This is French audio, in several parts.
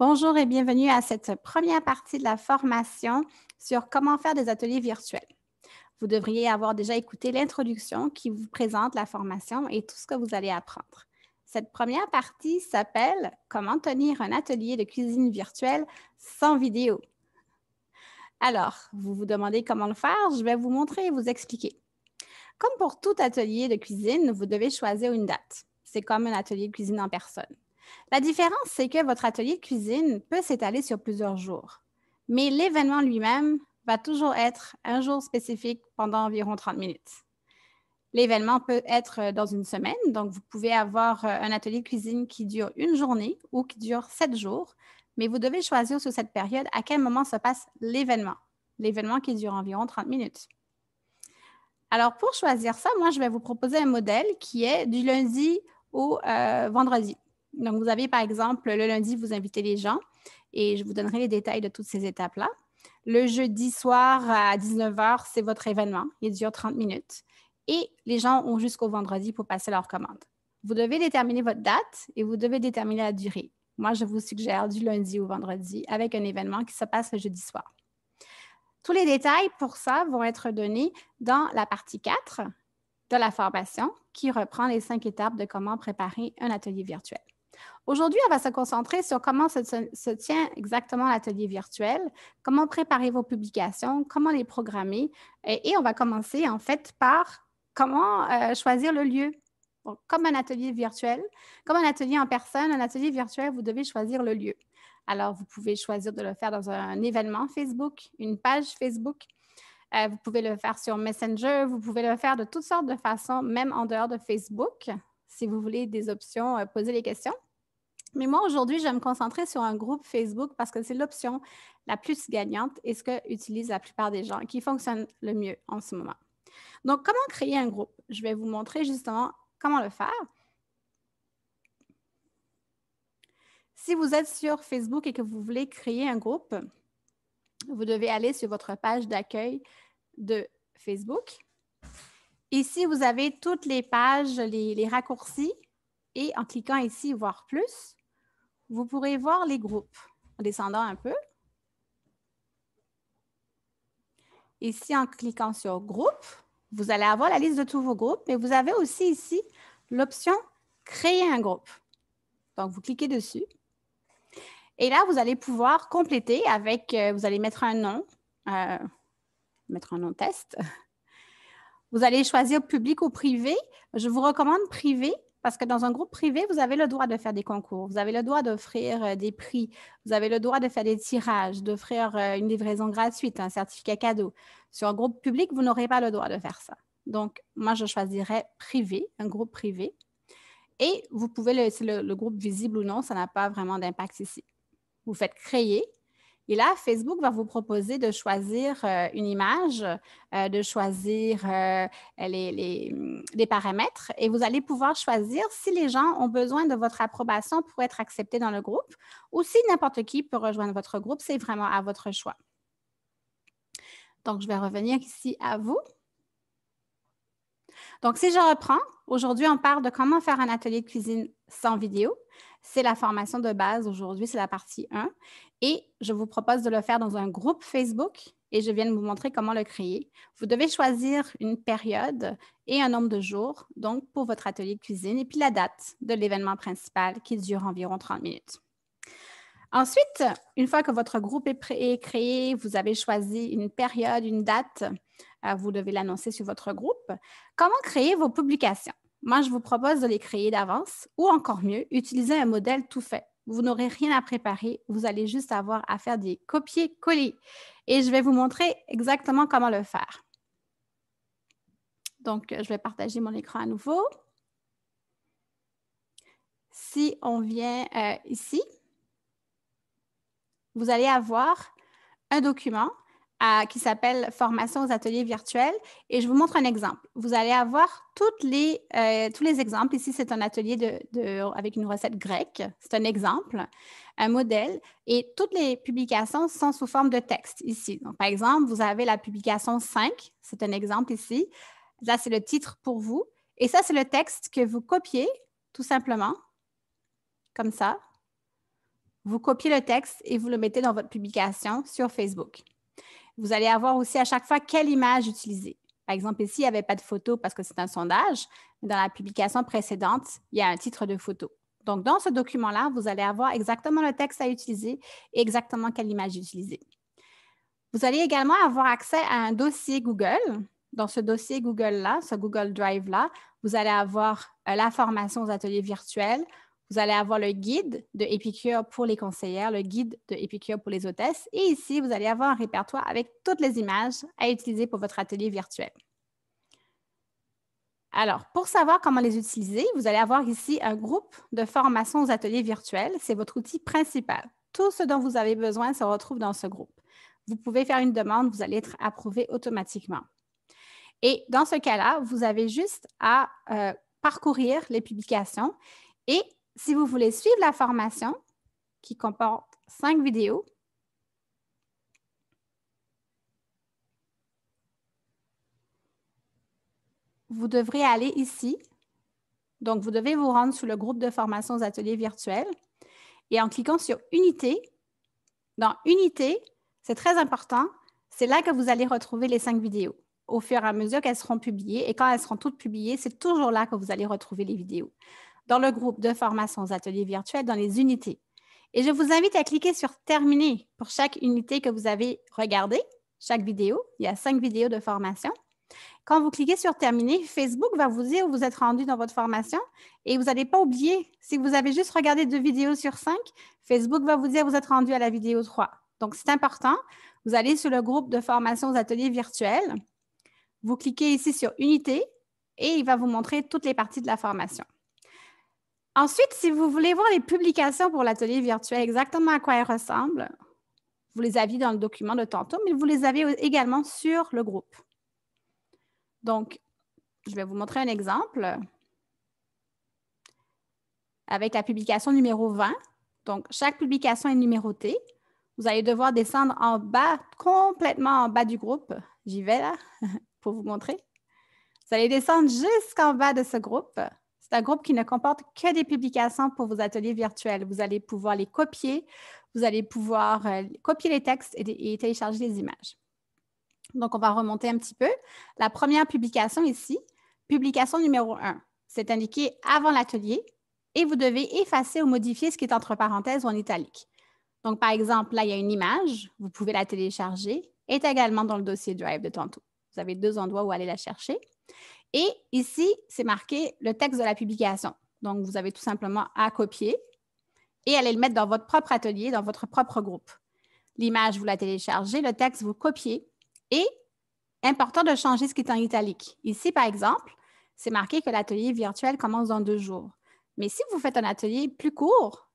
Bonjour et bienvenue à cette première partie de la formation sur comment faire des ateliers virtuels. Vous devriez avoir déjà écouté l'introduction qui vous présente la formation et tout ce que vous allez apprendre. Cette première partie s'appelle Comment tenir un atelier de cuisine virtuelle sans vidéo. Alors, vous vous demandez comment le faire, je vais vous montrer et vous expliquer. Comme pour tout atelier de cuisine, vous devez choisir une date. C'est comme un atelier de cuisine en personne. La différence, c'est que votre atelier de cuisine peut s'étaler sur plusieurs jours, mais l'événement lui-même va toujours être un jour spécifique pendant environ 30 minutes. L'événement peut être dans une semaine, donc vous pouvez avoir euh, un atelier de cuisine qui dure une journée ou qui dure sept jours, mais vous devez choisir sur cette période à quel moment se passe l'événement, l'événement qui dure environ 30 minutes. Alors pour choisir ça, moi, je vais vous proposer un modèle qui est du lundi au euh, vendredi. Donc, vous avez par exemple, le lundi, vous invitez les gens et je vous donnerai les détails de toutes ces étapes-là. Le jeudi soir à 19h, c'est votre événement. Il dure 30 minutes et les gens ont jusqu'au vendredi pour passer leur commande. Vous devez déterminer votre date et vous devez déterminer la durée. Moi, je vous suggère du lundi au vendredi avec un événement qui se passe le jeudi soir. Tous les détails pour ça vont être donnés dans la partie 4 de la formation qui reprend les cinq étapes de comment préparer un atelier virtuel. Aujourd'hui, on va se concentrer sur comment se, tient exactement l'atelier virtuel, comment préparer vos publications, comment les programmer. Et, on va commencer en fait par comment euh, choisir le lieu. comme un atelier virtuel, comme un atelier en personne, un atelier virtuel, vous devez choisir le lieu. Alors, vous pouvez choisir de le faire dans un événement Facebook, une page Facebook. Euh, vous pouvez le faire sur Messenger, vous pouvez le faire de toutes sortes de façons, même en dehors de Facebook, si vous voulez des options, euh, poser posez les questions. Mais moi, aujourd'hui, je vais me concentrer sur un groupe Facebook parce que c'est l'option la plus gagnante et ce que utilise la plupart des gens, qui fonctionne le mieux en ce moment. Donc, comment créer un groupe? Je vais vous montrer justement comment le faire. Si vous êtes sur Facebook et que vous voulez créer un groupe, vous devez aller sur votre page d'accueil de Facebook. Ici, vous avez toutes les pages, les raccourcis. Et en cliquant ici, voir plus, vous pourrez voir les groupes en descendant un peu. Ici, en cliquant sur groupe, vous allez avoir la liste de tous vos groupes, mais vous avez aussi ici l'option créer un groupe. Donc, vous cliquez dessus. Et là, vous allez pouvoir compléter avec, euh, vous allez mettre un nom, euh, mettre un nom test. Vous allez choisir public ou privé. Je vous recommande privé parce que dans un groupe privé, vous avez le droit de faire des concours, vous avez le droit d'offrir euh, des prix, vous avez le droit de faire des tirages, d'offrir euh, une livraison gratuite, un certificat cadeau. Sur un groupe public, vous n'aurez pas le droit de faire ça. Donc, moi, je choisirais privé, un groupe privé. Et vous pouvez laisser le, groupe visible ou non, ça n'a pas vraiment d'impact ici. Vous faites créer et là, Facebook va vous proposer de choisir euh, une image, euh, de choisir euh, les, les, paramètres et vous allez pouvoir choisir si les gens ont besoin de votre approbation pour être acceptés dans le groupe ou si n'importe qui peut rejoindre votre groupe. C'est vraiment à votre choix. Donc, je vais revenir ici à vous. Donc, si je reprends, aujourd'hui, on parle de comment faire un atelier de cuisine sans vidéo. C'est la formation de base aujourd'hui, c'est la partie 1. Et je vous propose de le faire dans un groupe Facebook et je viens de vous montrer comment le créer. Vous devez choisir une période et un nombre de jours, donc pour votre atelier de cuisine, et puis la date de l'événement principal qui dure environ 30 minutes. Ensuite, une fois que votre groupe est, créé, vous avez choisi une période, une date, euh, vous devez l'annoncer sur votre groupe. Comment créer vos publications? Moi, je vous propose de les créer d'avance ou encore mieux, utiliser un modèle tout fait. Vous n'aurez rien à préparer, vous allez juste avoir à faire des copier-coller. Et je vais vous montrer exactement comment le faire. Donc, je vais partager mon écran à nouveau. Si on vient euh, ici, vous allez avoir un document qui s'appelle Formation aux ateliers virtuels. Et je vous montre un exemple. Vous allez avoir les, euh, tous les exemples. Ici, c'est un atelier de, avec une recette grecque. C'est un exemple, un modèle. Et toutes les publications sont sous forme de texte ici. Donc, par exemple, vous avez la publication 5. C'est un exemple ici. Là, c'est le titre pour vous. Et ça, c'est le texte que vous copiez tout simplement, comme ça. Vous copiez le texte et vous le mettez dans votre publication sur Facebook. Vous allez avoir aussi à chaque fois quelle image utiliser. Par exemple, ici, il n'y avait pas de photo parce que c'est un sondage, dans la publication précédente, il y a un titre de photo. Donc, dans ce document-là, vous allez avoir exactement le texte à utiliser et exactement quelle image utiliser. Vous allez également avoir accès à un dossier Google. Dans ce dossier Google-là, ce Google Drive-là, vous allez avoir euh, la formation aux ateliers virtuels, vous allez avoir le guide de Epicure pour les conseillères, le guide de Epicure pour les hôtesses. Et ici, vous allez avoir un répertoire avec toutes les images à utiliser pour votre atelier virtuel. Alors, pour savoir comment les utiliser, vous allez avoir ici un groupe de formation aux ateliers virtuels. C'est votre outil principal. Tout ce dont vous avez besoin se retrouve dans ce groupe. Vous pouvez faire une demande, vous allez être approuvé automatiquement. Et dans ce cas-là, vous avez juste à euh, parcourir les publications et si vous voulez suivre la formation, qui comporte cinq vidéos, vous devrez aller ici. Donc, vous devez vous rendre sous le groupe de formation aux ateliers virtuels. Et en cliquant sur Unité, dans Unité, c'est très important, c'est là que vous allez retrouver les cinq vidéos au fur et à mesure qu'elles seront publiées. Et quand elles seront toutes publiées, c'est toujours là que vous allez retrouver les vidéos dans le groupe de formation aux ateliers virtuels dans les unités. Et je vous invite à cliquer sur Terminer pour chaque unité que vous avez regardée, chaque vidéo. Il y a cinq vidéos de formation. Quand vous cliquez sur Terminer, Facebook va vous dire où vous êtes rendu dans votre formation et vous n'allez pas oublier, si vous avez juste regardé deux vidéos sur cinq, Facebook va vous dire vous êtes rendu à la vidéo 3. Donc, c'est important. Vous allez sur le groupe de formation aux ateliers virtuels. Vous cliquez ici sur Unité et il va vous montrer toutes les parties de la formation. Ensuite, si vous voulez voir les publications pour l'atelier virtuel, exactement à quoi elles ressemblent, vous les avez dans le document de tantôt, mais vous les avez également sur le groupe. Donc, je vais vous montrer un exemple avec la publication numéro 20. Donc, chaque publication est numérotée. Vous allez devoir descendre en bas, complètement en bas du groupe. J'y vais là pour vous montrer. Vous allez descendre jusqu'en bas de ce groupe. C'est un groupe qui ne comporte que des publications pour vos ateliers virtuels. Vous allez pouvoir les copier, vous allez pouvoir euh, copier les textes et, télécharger les images. Donc, on va remonter un petit peu. La première publication ici, publication numéro 1, c'est indiqué avant l'atelier et vous devez effacer ou modifier ce qui est entre parenthèses ou en italique. Donc, par exemple, là, il y a une image, vous pouvez la télécharger, est également dans le dossier Drive de tantôt. Vous avez deux endroits où aller la chercher. Et ici, c'est marqué le texte de la publication. Donc, vous avez tout simplement à copier et aller le mettre dans votre propre atelier, dans votre propre groupe. L'image, vous la téléchargez, le texte, vous copiez. Et important de changer ce qui est en italique. Ici, par exemple, c'est marqué que l'atelier virtuel commence dans deux jours. Mais si vous faites un atelier plus court,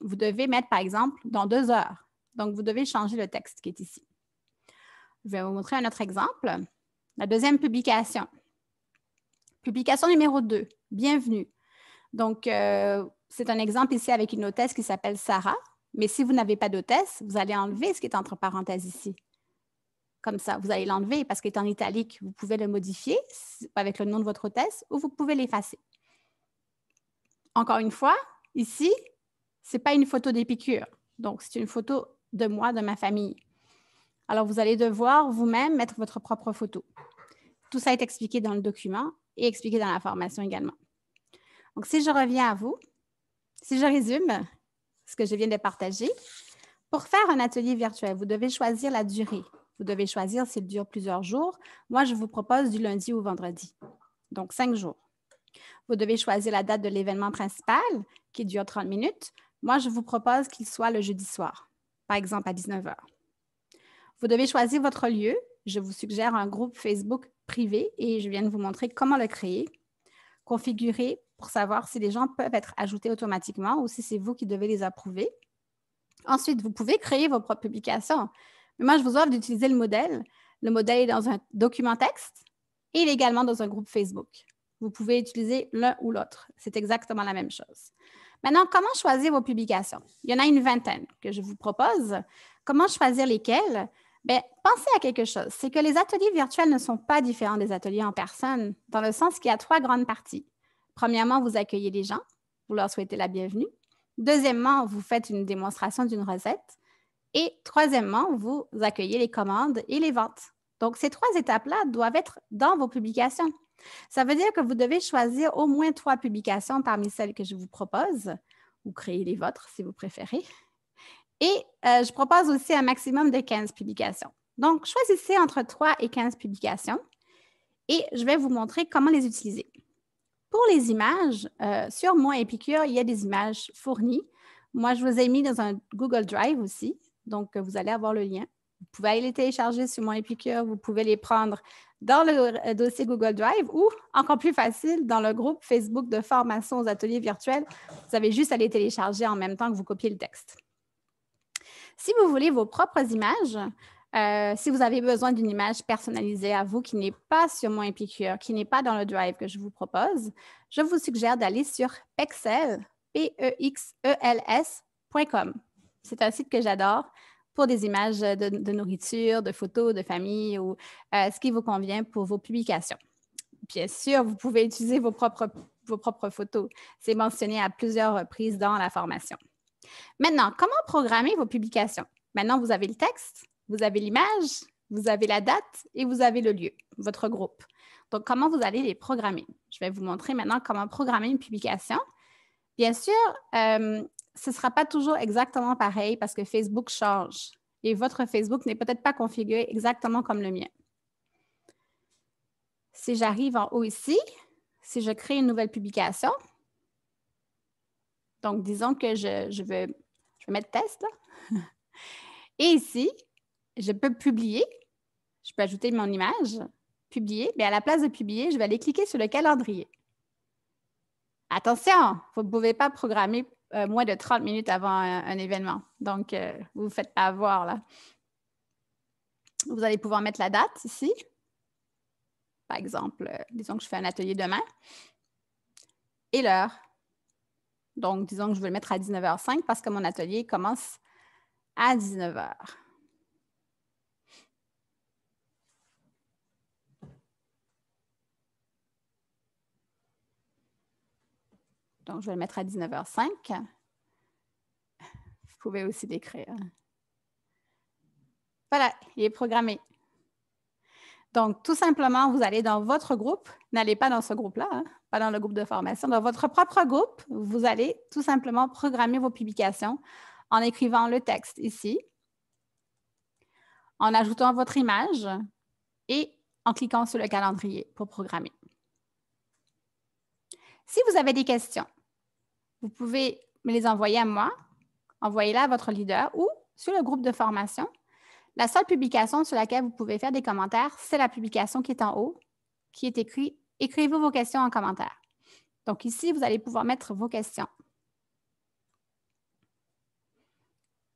vous devez mettre, par exemple, dans deux heures. Donc, vous devez changer le texte qui est ici. Je vais vous montrer un autre exemple. La deuxième publication. Publication numéro 2, bienvenue. Donc, euh, c'est un exemple ici avec une hôtesse qui s'appelle Sarah. Mais si vous n'avez pas d'hôtesse, vous allez enlever ce qui est entre parenthèses ici. Comme ça, vous allez l'enlever parce qu'il est en italique. Vous pouvez le modifier avec le nom de votre hôtesse ou vous pouvez l'effacer. Encore une fois, ici, ce n'est pas une photo d'épicure. Donc, c'est une photo de moi, de ma famille. Alors, vous allez devoir vous-même mettre votre propre photo. Tout ça est expliqué dans le document et expliqué dans la formation également. Donc, si je reviens à vous, si je résume ce que je viens de partager, pour faire un atelier virtuel, vous devez choisir la durée. Vous devez choisir s'il dure plusieurs jours. Moi, je vous propose du lundi au vendredi, donc cinq jours. Vous devez choisir la date de l'événement principal, qui dure 30 minutes. Moi, je vous propose qu'il soit le jeudi soir, par exemple à 19 h. Vous devez choisir votre lieu. Je vous suggère un groupe Facebook privé, et je viens de vous montrer comment le créer, configurer pour savoir si les gens peuvent être ajoutés automatiquement ou si c'est vous qui devez les approuver. Ensuite, vous pouvez créer vos propres publications. Mais moi, je vous offre d'utiliser le modèle. Le modèle est dans un document texte et également dans un groupe Facebook. Vous pouvez utiliser l'un ou l'autre. C'est exactement la même chose. Maintenant, comment choisir vos publications? Il y en a une vingtaine que je vous propose. Comment choisir lesquelles? Ben, pensez à quelque chose. C'est que les ateliers virtuels ne sont pas différents des ateliers en personne, dans le sens qu'il y a trois grandes parties. Premièrement, vous accueillez les gens, vous leur souhaitez la bienvenue. Deuxièmement, vous faites une démonstration d'une recette. Et troisièmement, vous accueillez les commandes et les ventes. Donc, ces trois étapes-là doivent être dans vos publications. Ça veut dire que vous devez choisir au moins trois publications parmi celles que je vous propose, ou créer les vôtres si vous préférez. Et euh, je propose aussi un maximum de 15 publications. Donc, choisissez entre 3 et 15 publications et je vais vous montrer comment les utiliser. Pour les images, euh, sur mon Épicure, il y a des images fournies. Moi, je vous ai mis dans un Google Drive aussi, donc euh, vous allez avoir le lien. Vous pouvez aller les télécharger sur mon Épicure, vous pouvez les prendre dans le dossier Google Drive ou, encore plus facile, dans le groupe Facebook de formation aux ateliers virtuels. Vous avez juste à les télécharger en même temps que vous copiez le texte. Si vous voulez vos propres images, euh, si vous avez besoin d'une image personnalisée à vous qui n'est pas sur mon qui n'est pas dans le drive que je vous propose, je vous suggère d'aller sur Pexel, e, e C'est un site que j'adore pour des images de, nourriture, de photos, de famille ou euh, ce qui vous convient pour vos publications. Bien sûr, vous pouvez utiliser vos vos propres photos. C'est mentionné à plusieurs reprises dans la formation. Maintenant, comment programmer vos publications? Maintenant, vous avez le texte, vous avez l'image, vous avez la date et vous avez le lieu, votre groupe. Donc, comment vous allez les programmer? Je vais vous montrer maintenant comment programmer une publication. Bien sûr, euh, ce ne sera pas toujours exactement pareil parce que Facebook change et votre Facebook n'est peut-être pas configuré exactement comme le mien. Si j'arrive en haut ici, si je crée une nouvelle publication, donc, disons que je, veux, mettre test. Et ici, je peux publier. Je peux ajouter mon image, publier. Mais à la place de publier, je vais aller cliquer sur le calendrier. Attention, vous ne pouvez pas programmer euh, moins de 30 minutes avant un, événement. Donc, euh, vous ne vous faites pas avoir là. Vous allez pouvoir mettre la date ici. Par exemple, euh, disons que je fais un atelier demain. Et l'heure. Donc, disons que je vais le mettre à 19h05 parce que mon atelier commence à 19h. Donc, je vais le mettre à 19h05. Vous pouvez aussi l'écrire. Voilà, il est programmé. Donc, tout simplement, vous allez dans votre groupe. N'allez pas dans ce groupe-là. Hein pas dans le groupe de formation, dans votre propre groupe, vous allez tout simplement programmer vos publications en écrivant le texte ici, en ajoutant votre image et en cliquant sur le calendrier pour programmer. Si vous avez des questions, vous pouvez me les envoyer à moi, envoyez les à votre leader ou sur le groupe de formation. La seule publication sur laquelle vous pouvez faire des commentaires, c'est la publication qui est en haut, qui est écrite Écrivez vos questions en commentaire. Donc ici, vous allez pouvoir mettre vos questions.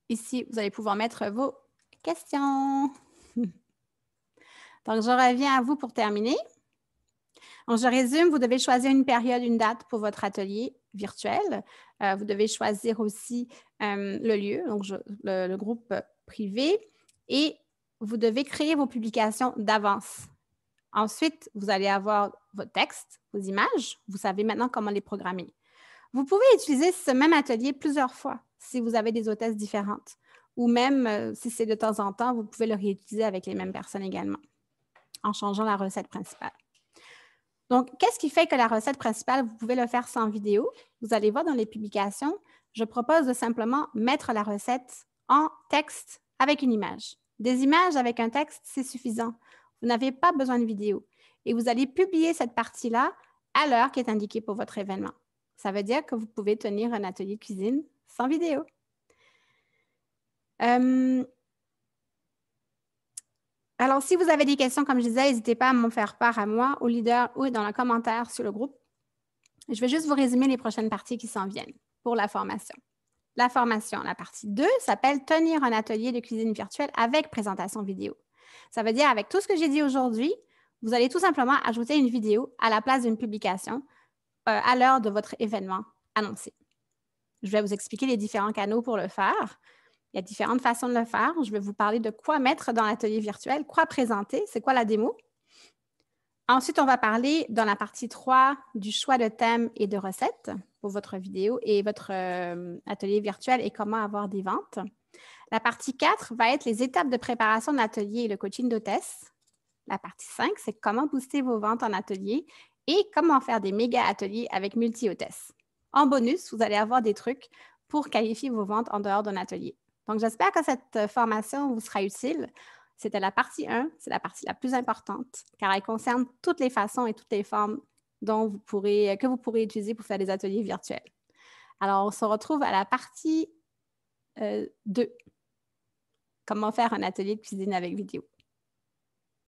Ici, vous allez pouvoir mettre vos questions. Donc, je reviens à vous pour terminer. Donc, je résume, vous devez choisir une période, une date pour votre atelier virtuel. Euh, vous devez choisir aussi euh, le lieu, donc le groupe privé, et vous devez créer vos publications d'avance. Ensuite, vous allez avoir vos textes, vos images. Vous savez maintenant comment les programmer. Vous pouvez utiliser ce même atelier plusieurs fois si vous avez des hôtesses différentes ou même euh, si c'est de temps en temps, vous pouvez le réutiliser avec les mêmes personnes également en changeant la recette principale. Donc, qu'est-ce qui fait que la recette principale, vous pouvez le faire sans vidéo? Vous allez voir dans les publications, je propose de simplement mettre la recette en texte avec une image. Des images avec un texte, c'est suffisant. Vous n'avez pas besoin de vidéo. Et vous allez publier cette partie-là à l'heure qui est indiquée pour votre événement. Ça veut dire que vous pouvez tenir un atelier cuisine sans vidéo. Euh, alors, si vous avez des questions, comme je disais, n'hésitez pas à m'en faire part à moi, au leader ou dans le commentaire sur le groupe. Je vais juste vous résumer les prochaines parties qui s'en viennent pour la formation. La formation, la partie 2, s'appelle Tenir un atelier de cuisine virtuelle avec présentation vidéo. Ça veut dire, avec tout ce que j'ai dit aujourd'hui, vous allez tout simplement ajouter une vidéo à la place d'une publication euh, à l'heure de votre événement annoncé. Je vais vous expliquer les différents canaux pour le faire. Il y a différentes façons de le faire. Je vais vous parler de quoi mettre dans l'atelier virtuel, quoi présenter, c'est quoi la démo. Ensuite, on va parler dans la partie 3 du choix de thème et de recettes pour votre vidéo et votre euh, atelier virtuel et comment avoir des ventes. La partie 4 va être les étapes de préparation d'atelier et le coaching d'hôtesse. La partie 5, c'est comment booster vos ventes en atelier et comment faire des méga ateliers avec multi hôtesse En bonus, vous allez avoir des trucs pour qualifier vos ventes en dehors d'un atelier. Donc, j'espère que cette euh, formation vous sera utile. C'était la partie 1, c'est la partie la plus importante, car elle concerne toutes les façons et toutes les formes dont vous pourrez, euh, que vous pourrez utiliser pour faire des ateliers virtuels. Alors, on se retrouve à la partie 2. Euh, Comment faire un atelier de cuisine avec vidéo.